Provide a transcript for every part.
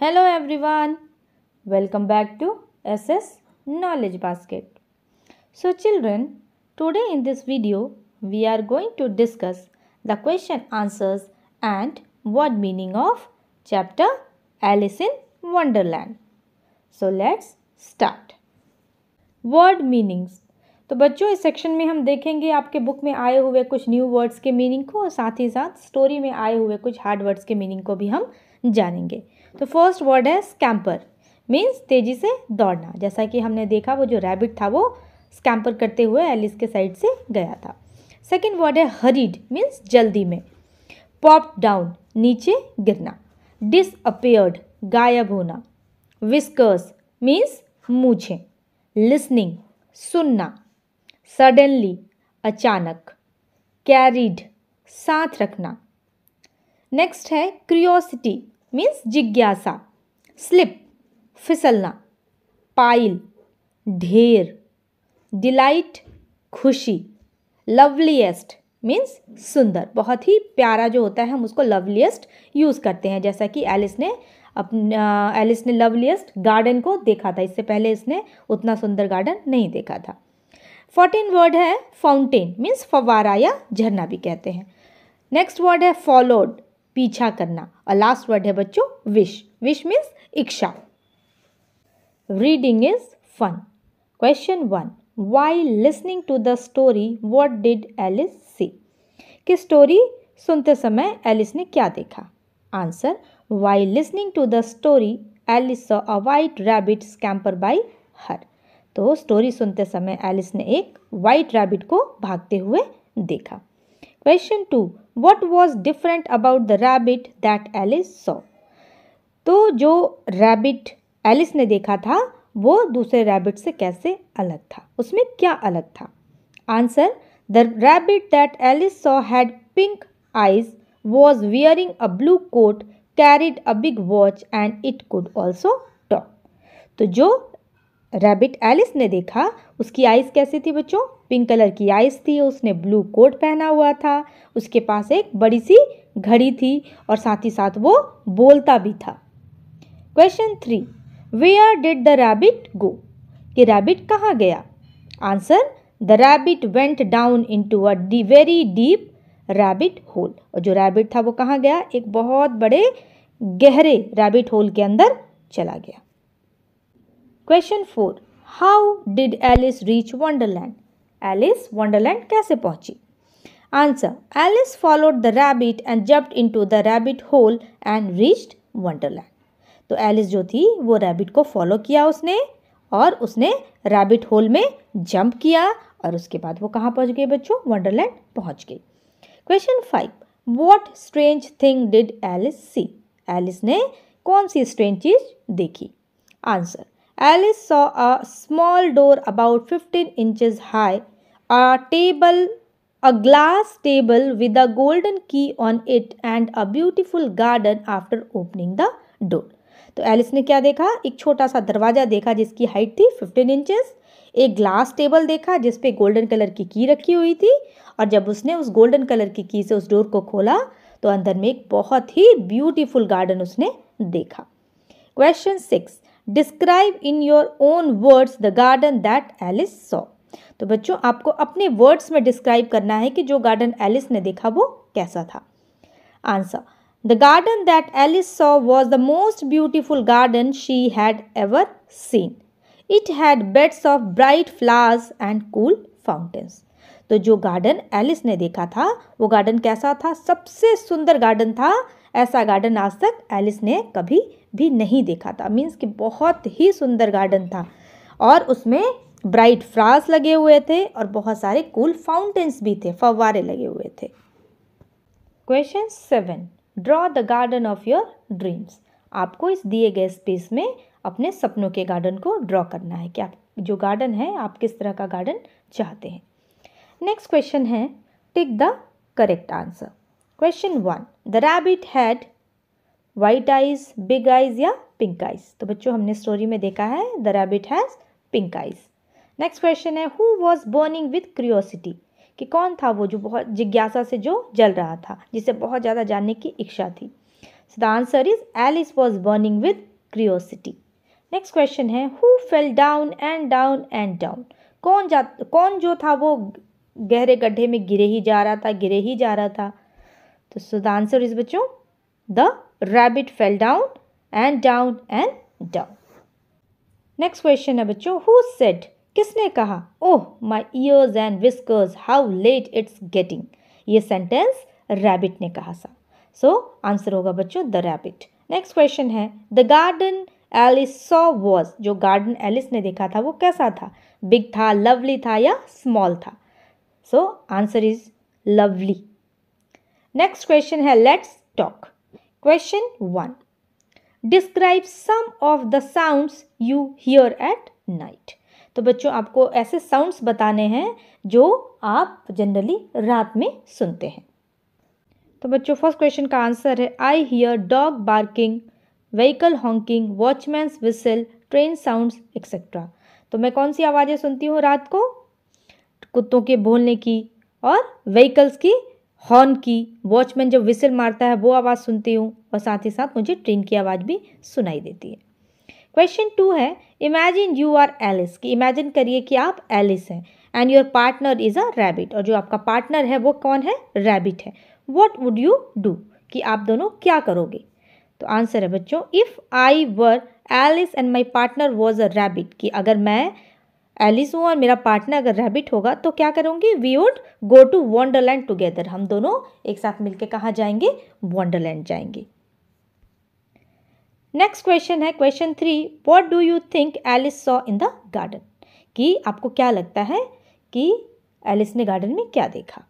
Hello everyone welcome back to S S knowledge basket so children today in this video we are going to discuss the question answers and word meaning of chapter Alice in Wonderland so let's start word meanings तो बच्चों इस section में हम देखेंगे आपके book में आए हुए कुछ न्यू वर्ड्स के मीनिंग को और साथ ही साथ स्टोरी में आए हुए कुछ हार्ड वर्ड्स के मीनिंग को भी हम जानेंगे तो फर्स्ट वर्ड है स्कैम्पर मीन्स तेज़ी से दौड़ना जैसा कि हमने देखा वो जो रैबिट था वो स्कैम्पर करते हुए एलिस के साइड से गया था सेकेंड वर्ड है हरीड मीन्स जल्दी में पॉप डाउन नीचे गिरना डिसअपेयर्ड गायब होना विस्कर्स मीन्स मूछे लिसनिंग सुनना सडनली अचानक कैरिड साथ रखना नेक्स्ट है क्रियोसिटी मीन्स जिज्ञासा स्लिप फिसलना पाइल ढेर डिलाइट खुशी लवलीएस्ट मीन्स सुंदर बहुत ही प्यारा जो होता है हम उसको लवलीएस्ट यूज़ करते हैं जैसा कि एलिस ने अपना एलिस ने लवलीएस्ट गार्डन को देखा था इससे पहले इसने उतना सुंदर गार्डन नहीं देखा था फोर्टीन वर्ड है फाउंटेन मीन्स फवारा या झरना भी कहते हैं नेक्स्ट वर्ड है फॉलोड पीछा करना और लास्ट वर्ड है बच्चों विश विश मीन्स इच्छा reading is fun question one while listening to the story what did Alice see कि स्टोरी सुनते समय एलिस ने क्या देखा answer while listening to the story Alice saw a white rabbit scamper by her तो story सुनते समय Alice ने एक वाइट रैबिट को भागते हुए देखा question two what was different about the rabbit that Alice saw तो जो रैबिट एलिस ने देखा था वो दूसरे रैबिट से कैसे अलग था उसमें क्या अलग था answer the rabbit that Alice saw had pink eyes was wearing a blue coat carried a big watch and it could also talk तो जो रैबिट एलिस ने देखा उसकी आइज़ कैसी थी बच्चों पिंक कलर की आइज़ थी उसने ब्लू कोट पहना हुआ था उसके पास एक बड़ी सी घड़ी थी और साथ ही साथ वो बोलता भी था question three where did the rabbit go कि रैबिट कहाँ गया answer the rabbit went down into a very deep rabbit hole और जो रैबिट था वो कहाँ गया एक बहुत बड़े गहरे रैबिट होल के अंदर चला गया question four how did Alice reach Wonderland Alice Wonderland कैसे पहुंची answer Alice followed the rabbit and jumped into the rabbit hole and reached Wonderland तो एलिस जो थी वो रैबिट को फॉलो किया उसने और उसने रैबिट होल में जंप किया और उसके बाद वो कहाँ पहुँच गई बच्चों वंडरलैंड पहुँच गई question five what strange thing did Alice see Alice ने कौन सी स्ट्रेंज चीज़ देखी answer Alice saw a small door about 15 inches high, a table, a glass table with a golden key on it and a beautiful garden after opening the door. तो Alice ने क्या देखा एक छोटा सा दरवाजा देखा जिसकी हाइट थी 15 इंचेस एक ग्लास टेबल देखा जिस पे गोल्डन कलर की की रखी हुई थी और जब उसने उस गोल्डन कलर की की से उस डोर को खोला तो अंदर में एक बहुत ही ब्यूटीफुल गार्डन उसने देखा question six describe in your own words the garden that Alice saw तो बच्चों आपको अपने वर्ड्स में डिस्क्राइब करना है कि जो गार्डन एलिस ने देखा वो कैसा था answer the garden that Alice saw was the most beautiful garden she had ever seen it had beds of bright flowers and cool fountains तो जो गार्डन एलिस ने देखा था वो गार्डन कैसा था सबसे सुंदर गार्डन था ऐसा गार्डन आज तक एलिस ने कभी भी नहीं देखा था मीन्स कि बहुत ही सुंदर गार्डन था और उसमें ब्राइट फ्रास लगे हुए थे और बहुत सारे कूल फाउंटेन्स भी थे फवारे लगे हुए थे question seven draw the garden of your dreams आपको इस दिए गए स्पेस में अपने सपनों के गार्डन को ड्रॉ करना है कि आप जो गार्डन है आप किस तरह का गार्डन चाहते हैं नेक्स्ट क्वेश्चन है tick the correct answer question one the rabbit had white eyes big eyes या पिंक आइज तो बच्चों हमने स्टोरी में देखा है the rabbit has pink eyes next question है who was burning with curiosity कि कौन था वो जो बहुत जिज्ञासा से जो जल रहा था जिसे बहुत ज़्यादा जानने की इच्छा थी so the answer is Alice was burning with curiosity next question है who fell down and down and down कौन जा कौन जो था वो गहरे गड्ढे में गिरे ही जा रहा था गिरे ही जा रहा था तो सो द आंसर इज बच्चों the rabbit fell down and down and down next question है बच्चों हु सेड किसने कहा oh my ears and whiskers how late it's getting ये सेंटेंस रैबिट ने कहा सा सो आंसर होगा बच्चों द रैबिट नेक्स्ट क्वेश्चन है the garden Alice saw was जो गार्डन एलिस ने देखा था वो कैसा था बिग था लवली था या स्मॉल था so answer is lovely next question है let's talk question one describe some of the sounds you hear at night तो बच्चों आपको ऐसे साउंड्स बताने हैं जो आप जनरली रात में सुनते हैं तो बच्चों फर्स्ट क्वेश्चन का आंसर है I hear dog barking vehicle honking watchman's whistle train sounds etcetera तो मैं कौन सी आवाज़ें सुनती हूँ रात को कुत्तों के भोलने की और व्हीकल्स की हॉर्न की वॉचमैन जब विसिल मारता है वो आवाज़ सुनती हूँ और साथ ही साथ मुझे ट्रेन की आवाज़ भी सुनाई देती है क्वेश्चन टू है इमेजिन यू आर एलिस कि इमेजिन करिए कि आप एलिस हैं and your partner is a rabbit और जो आपका पार्टनर है वो कौन है रैबिट है वॉट वुड यू डू कि आप दोनों क्या करोगे तो आंसर है बच्चों if I were Alice and my partner was a rabbit कि अगर मैं एलिस हूँ और मेरा पार्टनर अगर रैबिट होगा तो क्या करूँगी we would go to Wonderland together हम दोनों एक साथ मिलके कहाँ जाएंगे वंडरलैंड जाएंगे नेक्स्ट क्वेश्चन है question three what do you think Alice saw in the garden कि आपको क्या लगता है कि एलिस ने गार्डन में क्या देखा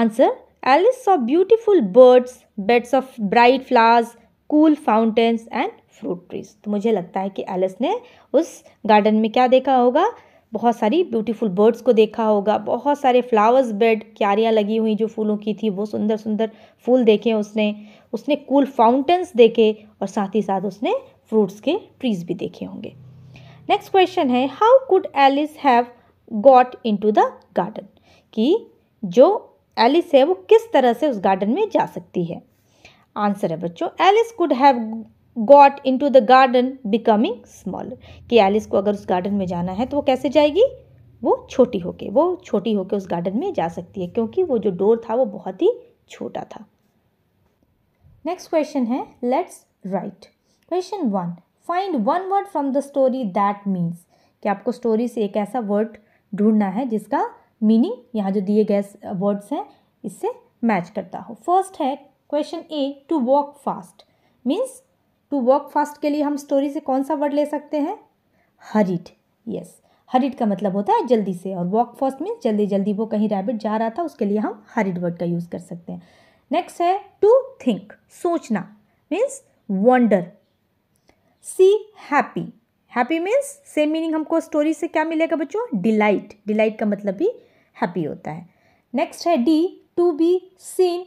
answer Alice saw beautiful birds beds of bright flowers cool fountains and fruit trees तो मुझे लगता है कि एलिस ने उस गार्डन में क्या देखा होगा बहुत सारी ब्यूटीफुल बर्ड्स को देखा होगा बहुत सारे फ्लावर्स बेड क्यारियाँ लगी हुई जो फूलों की थी वो सुंदर सुंदर फूल देखे उसने उसने कूल फाउंटेंस देखे और साथ ही साथ उसने फ्रूट्स के ट्रीज भी देखे होंगे नेक्स्ट क्वेश्चन है how could Alice have got into the garden कि जो एलिस है वो किस तरह से उस गार्डन में जा सकती है आंसर है बच्चों Alice could have got into the garden becoming smaller कि एलिस को अगर उस गार्डन में जाना है तो वो कैसे जाएगी वो छोटी होके वो छोटी होके उस गार्डन में जा सकती है क्योंकि वो जो डोर था वो बहुत ही छोटा था नेक्स्ट क्वेश्चन है let's write question one find one word from the story that means कि आपको स्टोरी से एक ऐसा वर्ड ढूंढना है जिसका मीनिंग यहाँ जो दिए गए वर्ड्स हैं इससे मैच करता हो फर्स्ट है question A to walk fast means to work fast के लिए हम स्टोरी से कौन सा वर्ड ले सकते हैं हरिट यस हरिट का मतलब होता है जल्दी से और वॉक फास्ट मीन्स जल्दी जल्दी वो कहीं रैबिट जा रहा था उसके लिए हम हरिट वर्ड का यूज़ कर सकते हैं नेक्स्ट है टू थिंक सोचना means wonder C happy happy means same meaning हमको स्टोरी से क्या मिलेगा बच्चों डिलाइट डिलाइट का मतलब भी हैप्पी होता है नेक्स्ट है D to be seen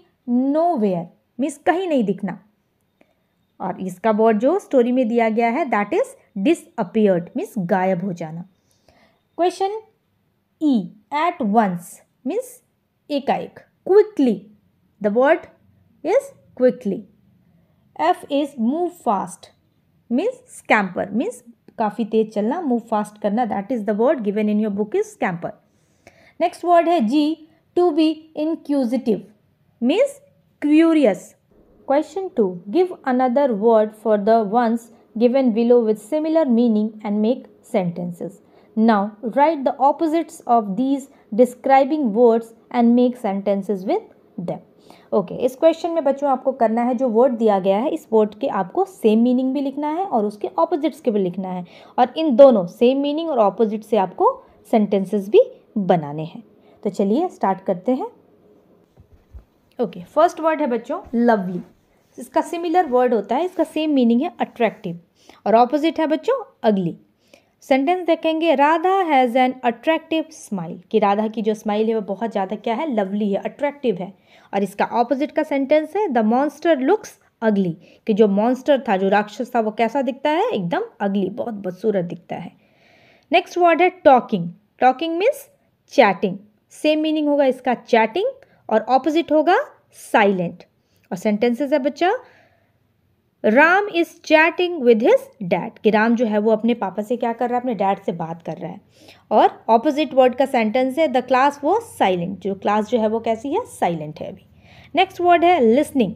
nowhere means कहीं नहीं दिखना और इसका वर्ड जो स्टोरी में दिया गया है दैट इज डिसअपियर्ड मीन्स गायब हो जाना question E at once means एकाएक quickly the word is quickly F is move fast means scamper means काफ़ी तेज चलना मूव फास्ट करना that is the word given in your book is scamper next word है G to be inquisitive means curious Question 2. Give another word for the ones given below with similar meaning and make sentences. Now, write the opposites of these describing words and make sentences with them. Okay okay, इस question में बच्चों आपको करना है जो word दिया गया है इस वर्ड के आपको सेम मीनिंग भी लिखना है और उसके ऑपोजिट्स के भी लिखना है और इन दोनों सेम मीनिंग और ऑपोजिट से आपको सेंटेंसेस भी बनाने हैं तो चलिए स्टार्ट करते हैं ओके फर्स्ट वर्ड है बच्चों लवली इसका सिमिलर वर्ड होता है इसका सेम मीनिंग है अट्रैक्टिव और ऑपोजिट है बच्चों अगली सेंटेंस देखेंगे Radha has an attractive smile कि राधा की जो स्माइल है वो बहुत ज़्यादा क्या है लवली है अट्रैक्टिव है और इसका ऑपोजिट का सेंटेंस है द मॉन्स्टर लुक्स अगली कि जो मॉन्स्टर था जो राक्षस था वो कैसा दिखता है एकदम अगली बहुत बदसूरत दिखता है नेक्स्ट वर्ड है talking talking means chatting same meaning होगा इसका चैटिंग और ऑपोजिट होगा साइलेंट और सेंटेंसेस है बच्चा Ram is chatting with his dad कि राम जो है वो अपने पापा से क्या कर रहा है अपने डैड से बात कर रहा है और ऑपोजिट वर्ड का सेंटेंस है द क्लास वो साइलेंट जो क्लास जो है वो कैसी है साइलेंट है अभी नेक्स्ट वर्ड है लिसनिंग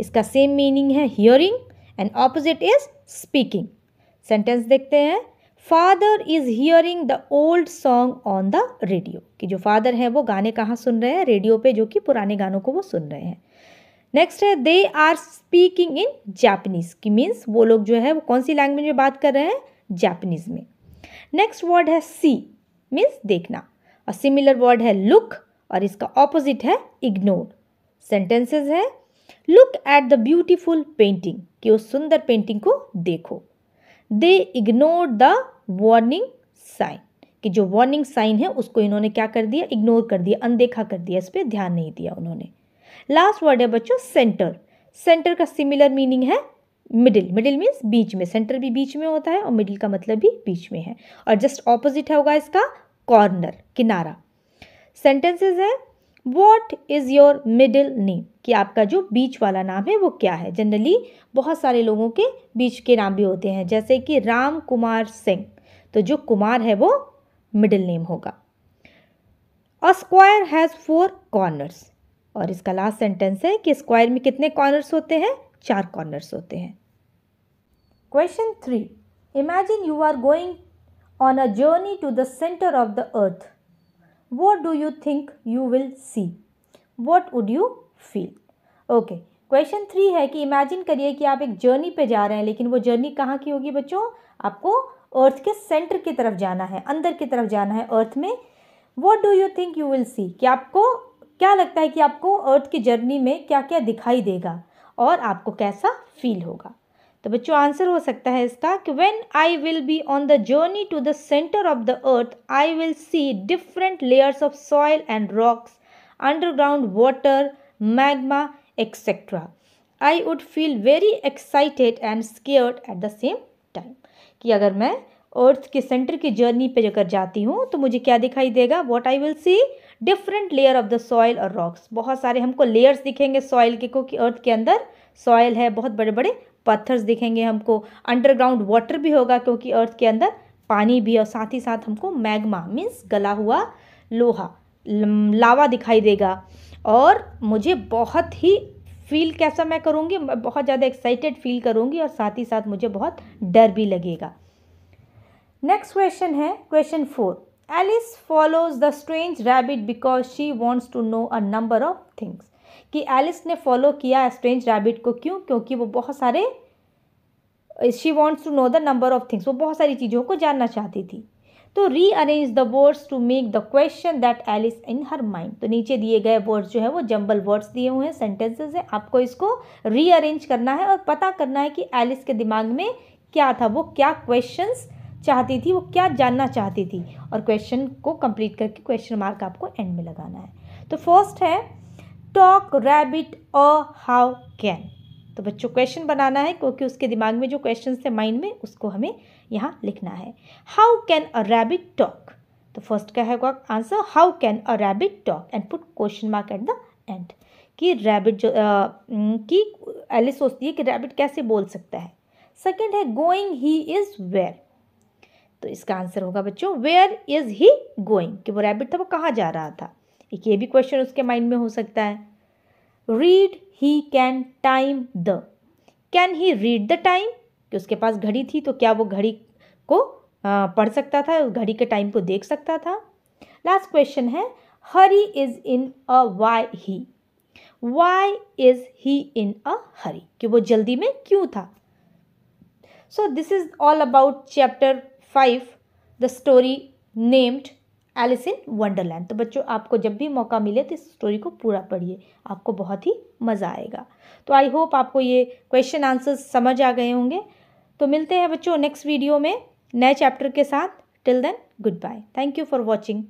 इसका सेम मीनिंग है hearing and opposite is speaking sentence देखते हैं father is hearing the old song on the radio कि जो फादर है वो गाने कहाँ सुन रहे हैं रेडियो पे जो कि पुराने गानों को वो सुन रहे हैं नेक्स्ट है they are speaking in Japanese की मीन्स वो लोग जो है वो कौन सी लैंग्वेज में बात कर रहे हैं जापनीज में नेक्स्ट वर्ड है सी मीन्स देखना और सिमिलर वर्ड है लुक और इसका ऑपोजिट है इग्नोर सेंटेंसेस है look at the beautiful painting कि उस सुंदर पेंटिंग को देखो they ignore the warning sign कि जो वार्निंग साइन है उसको इन्होंने क्या कर दिया इग्नोर कर दिया अनदेखा कर दिया इस पर ध्यान नहीं दिया उन्होंने लास्ट वर्ड है बच्चों सेंटर सेंटर का सिमिलर मीनिंग है मिडिल मिडिल मीन्स बीच में सेंटर भी बीच में होता है और मिडिल का मतलब भी बीच में है और जस्ट ऑपोजिट होगा इसका कॉर्नर किनारा सेंटेंसेस है what is your middle name कि आपका जो बीच वाला नाम है वो क्या है जनरली बहुत सारे लोगों के बीच के नाम भी होते हैं जैसे कि राम कुमार सिंह तो जो कुमार है वो मिडिल नेम होगा a square has four corners और इसका लास्ट सेंटेंस है कि स्क्वायर में कितने कॉर्नर्स होते हैं चार कॉर्नर्स होते हैं question three imagine you are going on a journey to the centre of the earth what do you think you will see what would you feel okay question three है कि imagine करिए कि आप एक journey पे जा रहे हैं लेकिन वो जर्नी कहाँ की होगी बच्चों आपको अर्थ के सेंटर की तरफ जाना है अंदर की तरफ जाना है अर्थ में what do you think you will see कि आपको क्या लगता है कि आपको अर्थ की जर्नी में क्या क्या दिखाई देगा और आपको कैसा फील होगा तो बच्चों आंसर हो सकता है इसका कि when I will be on the journey to the centre of the earth I will see different layers of soil and rocks underground water magma etcetera I would feel very excited and scared at the same time कि अगर मैं अर्थ के centre की journey पे अगर जाती हूँ तो मुझे क्या दिखाई देगा what I will see different layer of the soil और रॉक्स बहुत सारे हमको लेयर्स दिखेंगे सॉयल के क्योंकि अर्थ के अंदर सॉयल है बहुत बड़े बड़े पत्थर्स दिखेंगे हमको अंडरग्राउंड वाटर भी होगा क्योंकि अर्थ के अंदर पानी भी और साथ ही साथ हमको मैग्मा मीन्स गला हुआ लोहा लावा दिखाई देगा और मुझे बहुत ही फील कैसा मैं करूँगी मैं बहुत ज़्यादा एक्साइटेड फील करूँगी और साथ ही साथ मुझे बहुत डर भी लगेगा नेक्स्ट क्वेश्चन है question four Alice follows the strange rabbit because she wants to know a number of things कि एलिस ने फॉलो किया स्ट्रेंज रैबिट को क्यों क्योंकि वो बहुत सारे she wants to know the number of things वो बहुत सारी चीज़ों को जानना चाहती थी तो rearrange the words to make the question that Alice in her mind तो नीचे दिए गए वर्ड्स जो है वो जंबल वर्ड्स दिए हुए हैं सेंटेंसेस हैं आपको इसको रीअरेंज करना है और पता करना है कि एलिस के दिमाग में क्या था वो क्या क्वेश्चंस चाहती थी वो क्या जानना चाहती थी और क्वेश्चन को कंप्लीट करके क्वेश्चन मार्क आपको एंड में लगाना है तो फर्स्ट है talk rabbit a how can तो बच्चों क्वेश्चन बनाना है क्योंकि उसके दिमाग में जो क्वेश्चन थे माइंड में उसको हमें यहाँ लिखना है how can a rabbit talk तो फर्स्ट क्या है answer how can a rabbit talk and put question mark at the end कि रैबिट जो कि एलिस सोचती है कि रैबिट कैसे बोल सकता है सेकेंड है गोइंग ही इज़ वेयर तो इसका आंसर होगा बच्चों वेयर इज ही गोइंग कि वो रैबिट था वो कहाँ जा रहा था एक ये भी क्वेश्चन उसके माइंड में हो सकता है read he can time the can he read the time कि उसके पास घड़ी थी तो क्या वो घड़ी को पढ़ सकता था घड़ी के टाइम को देख सकता था लास्ट क्वेश्चन है hurry is in a why he why is he in a hurry कि वो जल्दी में क्यों था so this is all about chapter five the story named Alice in Wonderland तो बच्चों आपको जब भी मौका मिले तो इस स्टोरी को पूरा पढ़िए आपको बहुत ही मज़ा आएगा तो आई होप आपको ये क्वेश्चन आंसर समझ आ गए होंगे तो मिलते हैं बच्चों नेक्स्ट वीडियो में नए चैप्टर के साथ till then goodbye thank you for watching